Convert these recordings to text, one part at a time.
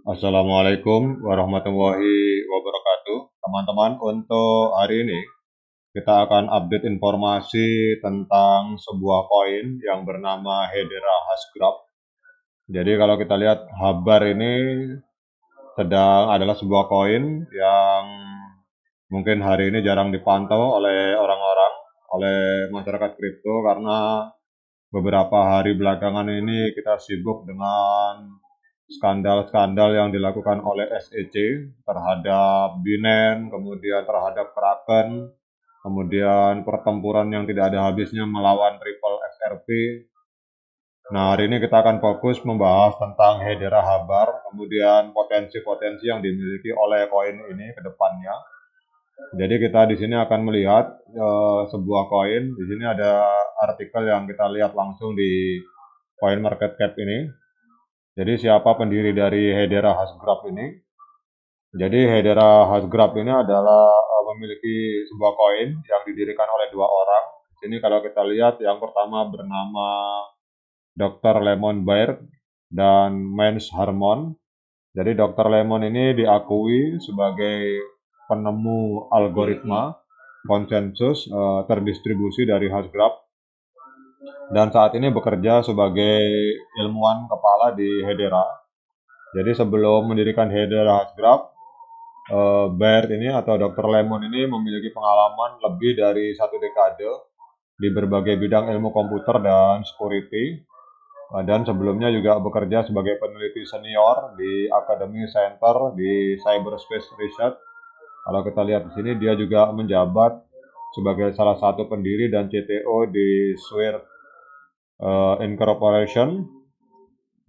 Assalamualaikum warahmatullahi wabarakatuh. Teman-teman, untuk hari ini kita akan update informasi tentang sebuah koin yang bernama Hedera Hashgraph. Jadi kalau kita lihat Habar ini sedang adalah sebuah koin yang mungkin hari ini jarang dipantau oleh orang-orang, oleh masyarakat kripto karena beberapa hari belakangan ini kita sibuk dengan skandal-skandal yang dilakukan oleh SEC terhadap Binance, kemudian terhadap Kraken, kemudian pertempuran yang tidak ada habisnya melawan Ripple XRP. Nah, hari ini kita akan fokus membahas tentang Hedera Habar, kemudian potensi-potensi yang dimiliki oleh koin ini ke depannya. Jadi kita di sini akan melihat e, sebuah koin. Di sini ada artikel yang kita lihat langsung di Coin Market Cap ini. Jadi siapa pendiri dari Hedera Hasgraf ini? Jadi Hedera Hasgraf ini adalah eh, memiliki sebuah koin yang didirikan oleh dua orang. Ini kalau kita lihat yang pertama bernama Dr. Lemon Baird dan Mens Harmon. Jadi Dr. Lemon ini diakui sebagai penemu algoritma konsensus uh, terdistribusi dari Hasgraf dan saat ini bekerja sebagai ilmuwan kepala di Hedera. Jadi sebelum mendirikan Hedera Hasgraf, eh, Baird ini atau Dr. Lemon ini memiliki pengalaman lebih dari satu dekade di berbagai bidang ilmu komputer dan security. Eh, dan sebelumnya juga bekerja sebagai peneliti senior di Academy Center di Cyberspace Research. Kalau kita lihat di sini, dia juga menjabat sebagai salah satu pendiri dan CTO di Swift uh, incorporation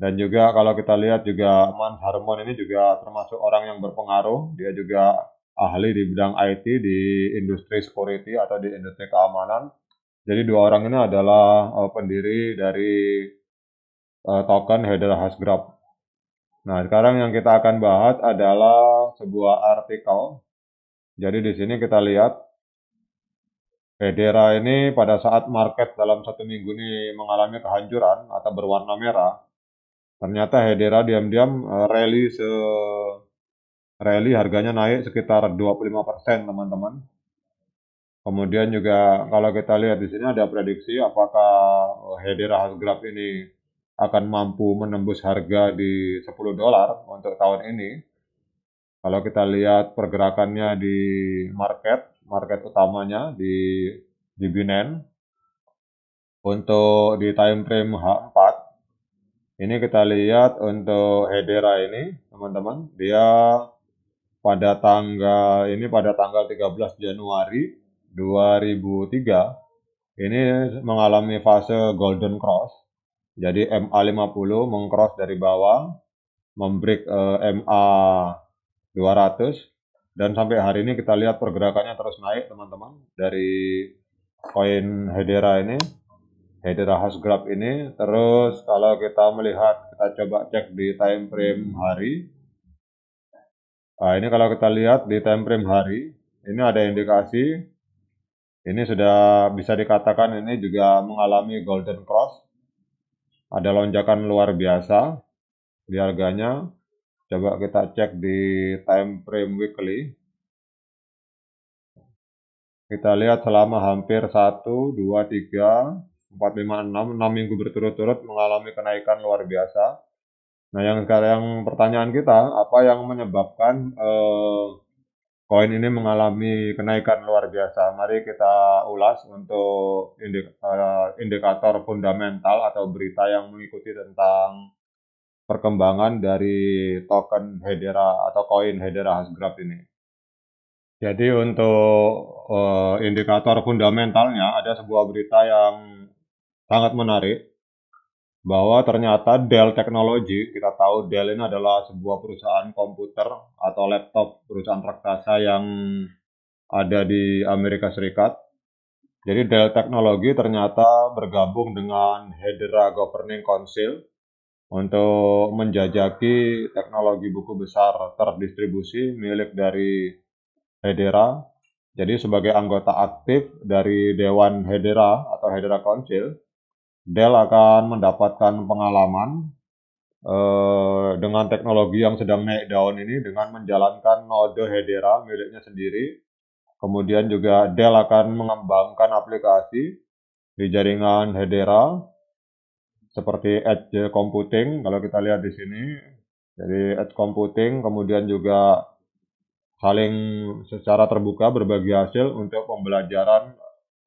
dan juga kalau kita lihat juga Man Harmon ini juga termasuk orang yang berpengaruh. Dia juga ahli di bidang IT di industri security atau di industri keamanan. Jadi dua orang ini adalah uh, pendiri dari uh, token Hedera Hasgraph. Nah, sekarang yang kita akan bahas adalah sebuah artikel. Jadi di sini kita lihat Hedera ini pada saat market dalam satu minggu ini mengalami kehancuran atau berwarna merah, ternyata Hedera diam-diam e, rally se rally harganya naik sekitar 25% teman-teman. Kemudian juga kalau kita lihat di sini ada prediksi apakah e, Hedera Hasgraph ini akan mampu menembus harga di 10 dolar untuk tahun ini. Kalau kita lihat pergerakannya di market market utamanya di di Binance. Untuk di time frame H4 ini kita lihat untuk Hedera ini teman-teman dia pada tanggal ini pada tanggal 13 Januari 2003 ini mengalami fase golden cross. Jadi MA50 mengcross dari bawah, membreak eh, MA200 dan sampai hari ini kita lihat pergerakannya terus naik teman-teman dari koin Hedera ini, Hedera Has Grab ini. Terus kalau kita melihat, kita coba cek di time frame hari. Nah, ini kalau kita lihat di time frame hari, ini ada indikasi ini sudah bisa dikatakan ini juga mengalami golden cross. Ada lonjakan luar biasa di harganya. Coba kita cek di time frame weekly. Kita lihat selama hampir 1, 2, 3, 4, 5, 6, 6 minggu berturut-turut mengalami kenaikan luar biasa. Nah yang sekarang pertanyaan kita, apa yang menyebabkan eh, koin eh, ini mengalami kenaikan luar biasa? Mari kita ulas untuk eh, indikator fundamental atau berita yang mengikuti tentang perkembangan dari token Hedera atau koin Hedera Hasgraph ini. Jadi untuk uh, indikator fundamentalnya ada sebuah berita yang sangat menarik bahwa ternyata Dell Technology, kita tahu Dell ini adalah sebuah perusahaan komputer atau laptop perusahaan raksasa yang ada di Amerika Serikat. Jadi Dell Technology ternyata bergabung dengan Hedera Governing Council untuk menjajaki teknologi buku besar terdistribusi milik dari Hedera. Jadi sebagai anggota aktif dari Dewan Hedera atau Hedera Council, Dell akan mendapatkan pengalaman eh, dengan teknologi yang sedang naik daun ini dengan menjalankan node Hedera miliknya sendiri. Kemudian juga Dell akan mengembangkan aplikasi di jaringan Hedera seperti edge computing kalau kita lihat di sini. Jadi edge computing kemudian juga saling secara terbuka berbagi hasil untuk pembelajaran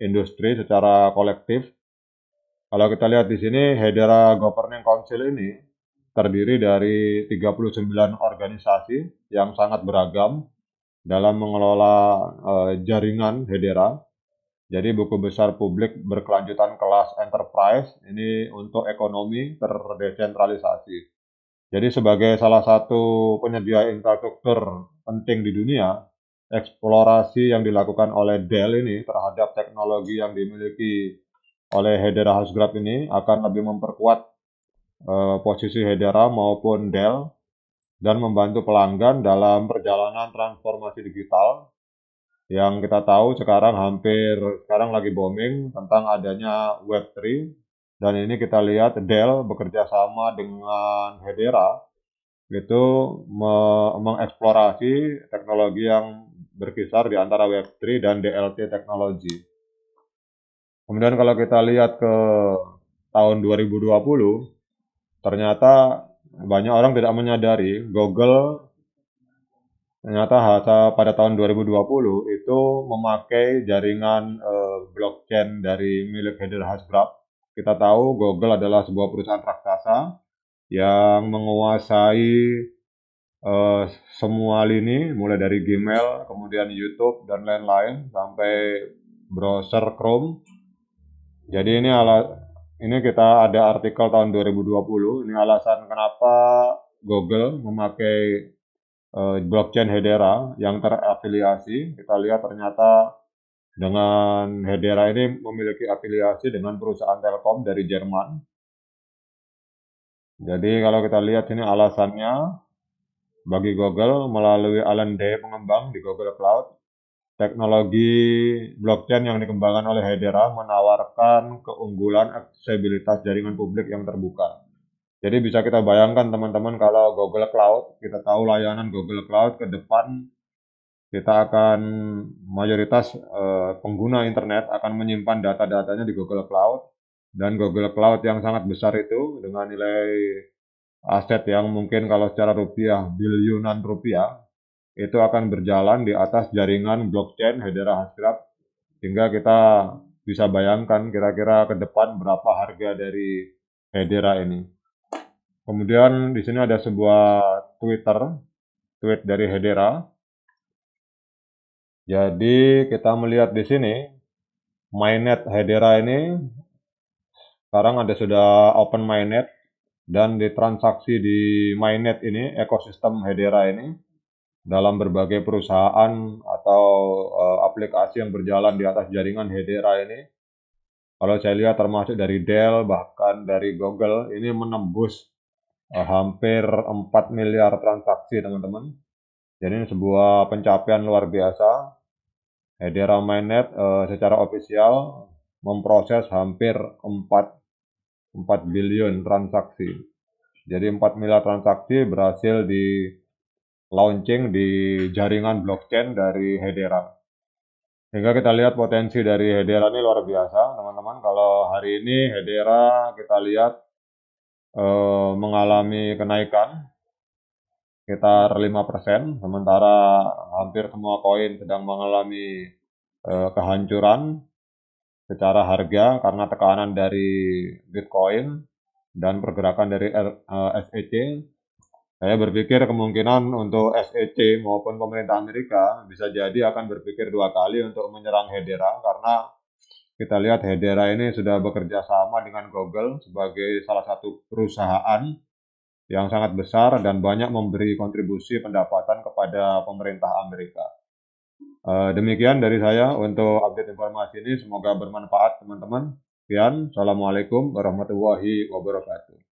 industri secara kolektif. Kalau kita lihat di sini Hedera Governing Council ini terdiri dari 39 organisasi yang sangat beragam dalam mengelola uh, jaringan Hedera jadi buku besar publik berkelanjutan kelas enterprise ini untuk ekonomi terdesentralisasi. Jadi sebagai salah satu penyedia infrastruktur penting di dunia, eksplorasi yang dilakukan oleh Dell ini terhadap teknologi yang dimiliki oleh Hedera Hasgrab ini akan lebih memperkuat uh, posisi Hedera maupun Dell dan membantu pelanggan dalam perjalanan transformasi digital yang kita tahu sekarang hampir sekarang lagi booming tentang adanya Web3 dan ini kita lihat Dell bekerja sama dengan Hedera itu me mengeksplorasi teknologi yang berkisar di antara Web3 dan DLT teknologi. Kemudian kalau kita lihat ke tahun 2020, ternyata banyak orang tidak menyadari Google ternyata HATA pada tahun 2020 itu memakai jaringan eh, blockchain dari milik Heather Hasbrab. Kita tahu Google adalah sebuah perusahaan raksasa yang menguasai eh, semua lini, mulai dari Gmail, kemudian YouTube dan lain-lain sampai browser Chrome. Jadi ini ala ini kita ada artikel tahun 2020. Ini alasan kenapa Google memakai Eh, blockchain Hedera yang terafiliasi. Kita lihat ternyata dengan Hedera ini memiliki afiliasi dengan perusahaan Telkom dari Jerman. Jadi kalau kita lihat ini alasannya bagi Google melalui Alan Day pengembang di Google Cloud, teknologi blockchain yang dikembangkan oleh Hedera menawarkan keunggulan aksesibilitas jaringan publik yang terbuka. Jadi bisa kita bayangkan teman-teman kalau Google Cloud, kita tahu layanan Google Cloud ke depan kita akan mayoritas eh, pengguna internet akan menyimpan data-datanya di Google Cloud dan Google Cloud yang sangat besar itu dengan nilai aset yang mungkin kalau secara rupiah bilionan rupiah itu akan berjalan di atas jaringan blockchain Hedera hashgraph sehingga kita bisa bayangkan kira-kira ke depan berapa harga dari Hedera ini. Kemudian di sini ada sebuah Twitter, tweet dari Hedera. Jadi kita melihat di sini mainnet Hedera ini sekarang ada sudah open mainnet dan ditransaksi di mainnet ini ekosistem Hedera ini dalam berbagai perusahaan atau uh, aplikasi yang berjalan di atas jaringan Hedera ini kalau saya lihat termasuk dari Dell bahkan dari Google ini menembus eh, hampir 4 miliar transaksi teman-teman. Jadi ini sebuah pencapaian luar biasa. Hedera eh, Mainnet eh, secara ofisial memproses hampir 4 4 billion transaksi. Jadi 4 miliar transaksi berhasil di launching di jaringan blockchain dari Hedera. Sehingga kita lihat potensi dari Hedera ini luar biasa, teman-teman. Kalau hari ini Hedera kita lihat Eh, mengalami kenaikan sekitar 5%, sementara hampir semua koin sedang mengalami eh, kehancuran secara harga karena tekanan dari Bitcoin dan pergerakan dari eh, SEC. Saya berpikir kemungkinan untuk SEC maupun pemerintah Amerika bisa jadi akan berpikir dua kali untuk menyerang Hedera karena kita lihat Hedera ini sudah bekerja sama dengan Google sebagai salah satu perusahaan yang sangat besar dan banyak memberi kontribusi pendapatan kepada pemerintah Amerika. Eh, demikian dari saya untuk update informasi ini. Semoga bermanfaat, teman-teman. Sekian, Assalamualaikum warahmatullahi wabarakatuh.